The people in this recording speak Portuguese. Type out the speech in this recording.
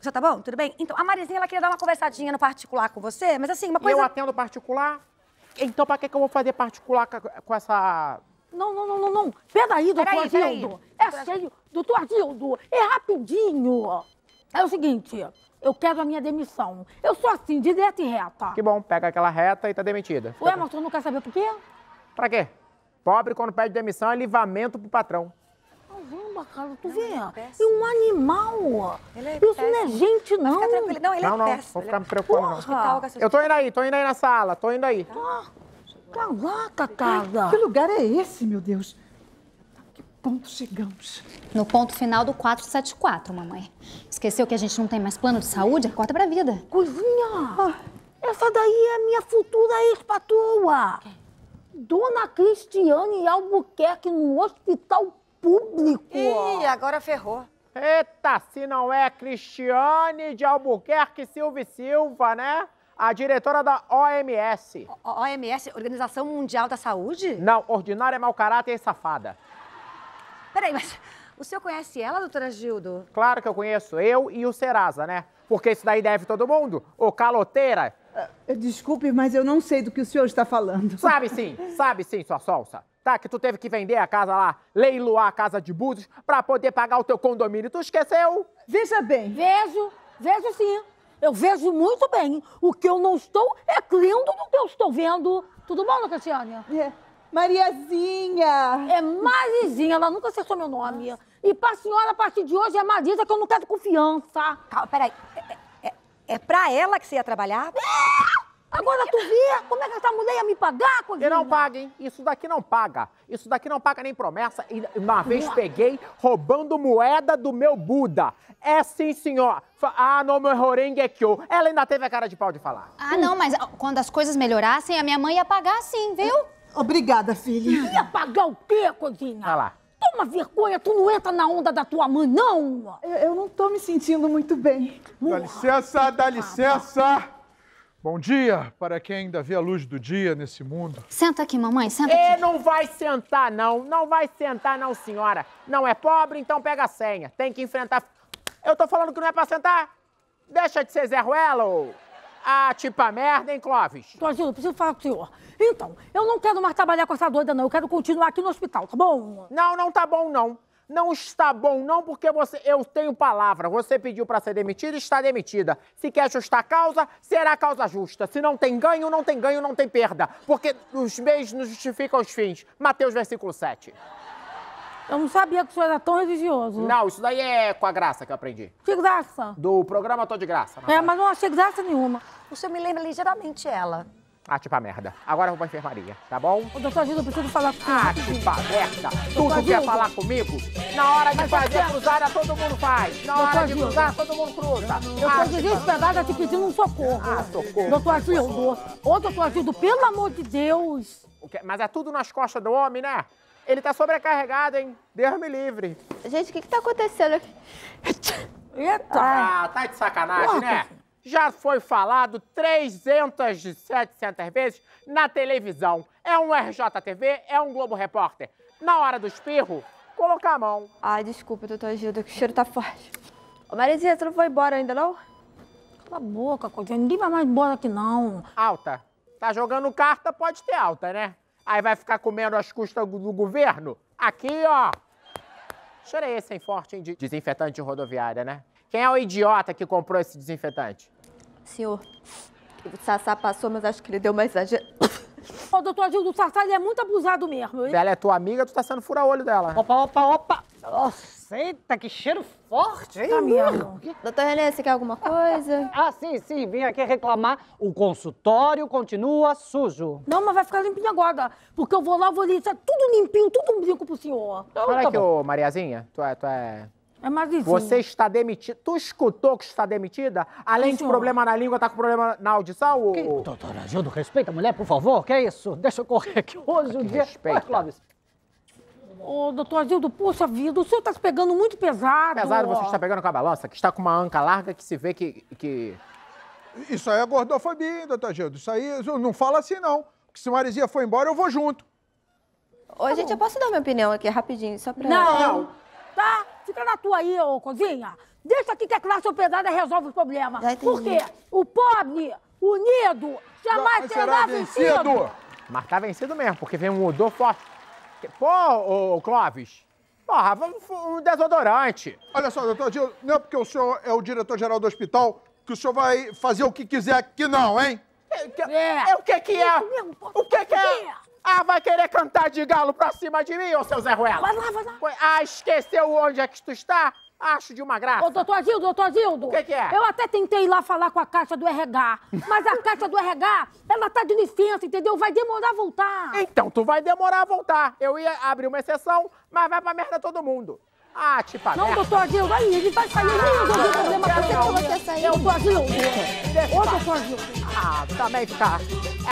Você tá bom? Tudo bem? Então, a Marizinha, ela queria dar uma conversadinha no particular com você, mas assim, uma coisa... Eu atendo particular? Então, pra que, que eu vou fazer particular com essa... Não, não, não, não, não. Peraí, doutor peraí, Adildo. É sério. Doutor Adildo, é rapidinho. É o seguinte, eu quero a minha demissão. Eu sou assim, direta e reta. Que bom, pega aquela reta e tá demitida. Ué, mas tu não quer saber por quê? Pra quê? Pobre, quando pede demissão, é livramento pro patrão cara, tu não, vê. É, é um animal. É Isso não é gente, não. fica Não, ele não, é não, Vou ficar me é preocupando. Tá. Eu tô indo aí, tô indo aí na sala, tô indo aí. Ah, tá. tá caraca, cara. Ai, que lugar é esse, meu Deus? ponto chegamos? No ponto final do 474, mamãe. Esqueceu que a gente não tem mais plano de saúde? Corta pra vida. Coisinha! Ah. Essa daí é minha futura ex-patroa! Dona Cristiane Albuquerque no Hospital público. Ih, agora ferrou. Eita, se não é Cristiane de Albuquerque Silva Silva, né? A diretora da OMS. O OMS, Organização Mundial da Saúde? Não, ordinária, mau caráter e safada. Peraí, mas o senhor conhece ela, doutora Gildo? Claro que eu conheço, eu e o Serasa, né? Porque isso daí deve todo mundo, ô caloteira. Eh, desculpe, mas eu não sei do que o senhor está falando. Sabe sim, sabe sim, sua solsa tá? Que tu teve que vender a casa lá, leiloar a casa de Búzios para poder pagar o teu condomínio. Tu esqueceu? Veja bem. Vejo, vejo sim. Eu vejo muito bem. O que eu não estou é clindo do que eu estou vendo. Tudo bom, Lucatiane? É. Mariazinha! É Marizinha, ela nunca acertou meu nome. E pra senhora, a partir de hoje, é Marisa que eu não quero confiança. Calma, peraí. É, é, é pra ela que você ia trabalhar? É! Agora tu vê como é que essa mulher ia me pagar, cozinha? E não paga, hein? Isso daqui não paga. Isso daqui não paga nem promessa. E uma vez Nossa. peguei roubando moeda do meu Buda. É sim, senhor. Ah, não, meu eu. Ela ainda teve a cara de pau de falar. Ah, hum. não, mas quando as coisas melhorassem, a minha mãe ia pagar sim, viu? Obrigada, filha. Ia pagar o quê, cozinha? Olha lá. Toma vergonha, tu não entra na onda da tua mãe, não! Eu, eu não tô me sentindo muito bem. Dá licença, dá licença! Bom dia para quem ainda vê a luz do dia nesse mundo. Senta aqui, mamãe, senta é, aqui. E não vai sentar, não. Não vai sentar, não, senhora. Não é pobre, então pega a senha. Tem que enfrentar... Eu tô falando que não é pra sentar? Deixa de ser Zé Ruela ou... Ah, tipo a merda, hein, Clóvis? Brasil, preciso falar com o senhor. Então, eu não quero mais trabalhar com essa doida, não. Eu quero continuar aqui no hospital, tá bom? Não, não tá bom, não não está bom, não, porque você, eu tenho palavra. Você pediu para ser demitida, está demitida. Se quer ajustar a causa, será a causa justa. Se não tem ganho, não tem ganho, não tem perda. Porque os meios não justificam os fins. Mateus, versículo 7. Eu não sabia que o senhor era tão religioso. Não, isso daí é com a graça que eu aprendi. Que graça? Do programa Tô de Graça. É, mas não achei graça nenhuma. O senhor me lembra ligeiramente ela. Ah, tipo a merda. Agora eu vou pra enfermaria, tá bom? Ô, doutor Gildo, eu preciso falar com ah, você. tipo a merda. Tudo quer falar comigo? Na hora de Mas fazer a é- cruzada, todo mundo faz. Na doutor hora de cruzar, todo mundo cruza. Eu tô ah, desesperada tipo te pedindo um socorro. Ah, socorro. Doutor Gildo. Ô, doutor Gildo, pelo amor de Deus. Mas é tudo nas costas do homem, né? Ele tá sobrecarregado, hein? Deus me livre. Gente, o que que tá acontecendo aqui? Eita! Ah, tá de sacanagem, Porra. né? já foi falado 300 700 vezes na televisão. É um RJTV, é um Globo Repórter. Na hora do espirro, colocar a mão. Ai, desculpa, doutor Gilda, que o cheiro tá forte. Ô, Marizinha, você não foi embora ainda, não? Cala a boca, coitinha. Ninguém vai mais embora aqui, não. Alta. Tá jogando carta, pode ter alta, né? Aí vai ficar comendo as custas do governo? Aqui, ó. Cheirei é esse, hein? Forte, hein? De desinfetante rodoviária, né? Quem é o idiota que comprou esse desinfetante? Senhor, o Sassá passou, mas acho que ele deu mais exagerada. Ô, doutor Adildo, o Sassá ele é muito abusado mesmo, hein? Ela é tua amiga, tu tá sendo fura-olho dela. Opa, opa, opa! Nossa, eita, que cheiro forte, hein? Tá mesmo. Doutor Renê, você quer alguma coisa? Ah, sim, sim, vim aqui reclamar. O consultório continua sujo. Não, mas vai ficar limpinho agora, porque eu vou lá, vou ali, é tudo limpinho, tudo um brinco pro senhor. Então, Olha tá aqui, bom. ô Mariazinha, tu é, tu é é Marizinho. Você está demitida. Tu escutou que está demitida? Além Sim, de problema na língua, tá com problema na audição? Ou... Que... Doutora Gildo, respeita a mulher, por favor. Que é isso? Deixa eu correr aqui hoje o um dia. Respeita. Clóvis. Ô, oh, doutor Adildo, poxa vida, o senhor tá se pegando muito pesado. Pesado você está pegando com a balança, que está com uma anca larga que se vê que... que... Isso aí é gordofobia, doutor Gildo? Isso aí, não fala assim, não. Porque se o Marizia for embora, eu vou junto. Ô, tá gente, bom. eu posso dar minha opinião aqui rapidinho, só pra... Não, não. Tá, fica na tua aí, ô cozinha. Deixa aqui que a classe operada resolve os problemas. Por quê? O pobre, unido, jamais será, será vencido. vencido. Mas tá vencido mesmo, porque vem um odor forte. Pô, ô Clóvis, porra, um desodorante. Olha só, doutor Gil, não é porque o senhor é o diretor-geral do hospital que o senhor vai fazer o que quiser aqui não, hein? É, é, é o que é que é? é? Mesmo, o que que é? Ah, vai querer cantar de galo pra cima de mim, ô seu Zé Ruela? Vai lá, vai lá. Ah, esqueceu onde é que tu está? Acho de uma graça. Ô, doutor Zildo, doutor Zildo. O que, que, é? Eu até tentei ir lá falar com a caixa do RH, mas a caixa do RH, ela tá de licença, entendeu? Vai demorar a voltar. Então, tu vai demorar a voltar. Eu ia abrir uma exceção, mas vai pra merda todo mundo. Ah, tipo a Não, doutor Zildo, aí, ele vai sair. Ah, eu não, problema. Você falou que ia sair. Doutor Zildo. Ô, doutor Zildo. Ah, também tá.